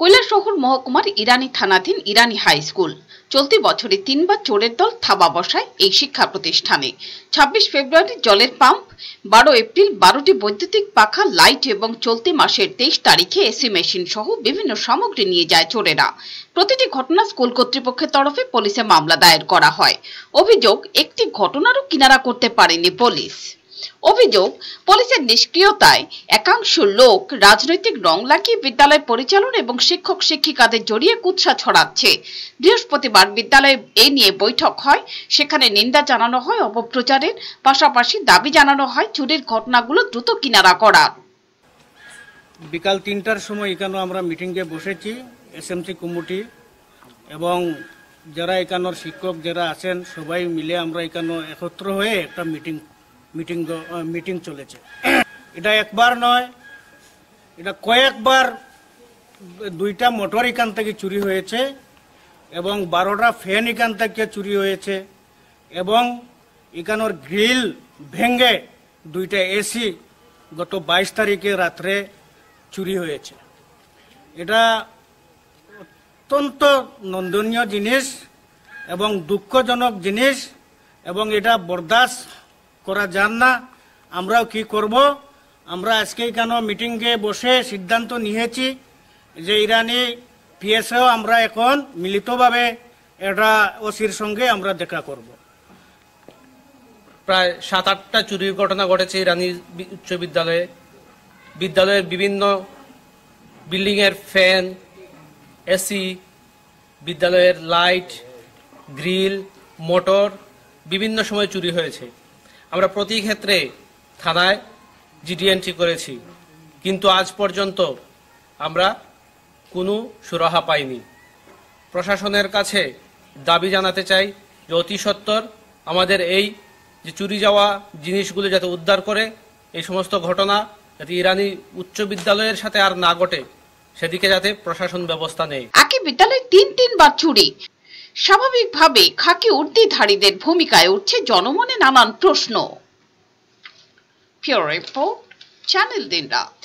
কৈলাসহর মহকুমার ইরানি থানাধীন ইরানি high school চলতি বছরে তিনবার চোরের দল থাবা বসায় এই শিক্ষা প্রতিষ্ঠানে ২৬ ফেব্রুয়ারি জলের পাম্প বারো এপ্রিল বারোটি বৈদ্যুতিক পাখা লাইট এবং চলতি মাসের তেইশ তারিখে এসি মেশিন সহ বিভিন্ন সামগ্রী নিয়ে যায় চোরেরা প্রতিটি ঘটনা স্কুল কর্তৃপক্ষের তরফে পুলিশে মামলা দায়ের করা হয় অভিযোগ একটি ঘটনারও কিনারা করতে পারেনি পুলিশ অভিযোগ পুলিশের নিষ্ক্রিয়তায় একাংশ লোক রাজনৈতিক রং লাগিয়ে বিদ্যালয় পরিচালন এবং শিক্ষক শিক্ষিকাদের জড়িয়ে কুৎসা ছড়াচ্ছে বৃহস্পতিবার বিদ্যালয়ে এ নিয়ে বৈঠক হয় সেখানে নিন্দা জানানো হয় অপপ্রচারের পাশাপাশি দাবি জানানো হয় চুরির ঘটনাগুলো দ্রুত কিনারা করার বিকাল তিনটার সময় এখানে আমরা মিটিংয়ে বসেছি এসএমসি কমিটি এবং যারা এখানোর শিক্ষক যারা আছেন সবাই মিলে আমরা এখানে একত্র হয়ে একটা মিটিং মিটিং মিটিং চলেছে এটা একবার নয় এটা কয়েকবার দুইটা মোটর এখান থেকে চুরি হয়েছে এবং বারোটা ফ্যান এখান থেকে চুরি হয়েছে এবং এখানোর গ্রিল ভেঙ্গে দুইটা এসি গত বাইশ তারিখে রাত্রে চুরি হয়েছে এটা অত্যন্ত নন্দনীয় জিনিস এবং দুঃখজনক জিনিস এবং এটা বরদাস্ত করা যান না আমরাও কি করব আমরা আজকে কেন মিটিংয়ে বসে সিদ্ধান্ত নিয়েছি যে ইরানি পিএসও আমরা এখন মিলিতভাবে এটা ওসির সঙ্গে আমরা দেখা করব প্রায় সাত আটটা চুরির ঘটনা ঘটেছে ইরানি উচ্চ বিদ্যালয়ে বিদ্যালয়ের বিভিন্ন বিল্ডিংয়ের ফ্যান এসি বিদ্যালয়ের লাইট গ্রিল মোটর বিভিন্ন সময় চুরি হয়েছে আমরা প্রতি ক্ষেত্রে থানায় জিডি এন্ট্রি করেছি কিন্তু আজ পর্যন্ত আমরা কোনো সুরাহা পাইনি প্রশাসনের কাছে দাবি জানাতে চাই যে অতি সত্বর আমাদের এই যে চুরি যাওয়া জিনিসগুলো যাতে উদ্ধার করে এই সমস্ত ঘটনা যাতে ইরানি উচ্চ বিদ্যালয়ের সাথে আর না ঘটে সেদিকে যাতে প্রশাসন ব্যবস্থা নেয় একই বিদ্যালয়ে তিন তিনবার চুরি স্বাভাবিকভাবে খাকি ধারীদের ভূমিকায় উঠছে জনমনে নানান প্রশ্ন রিপোর্ট চ্যানেল দিন রাত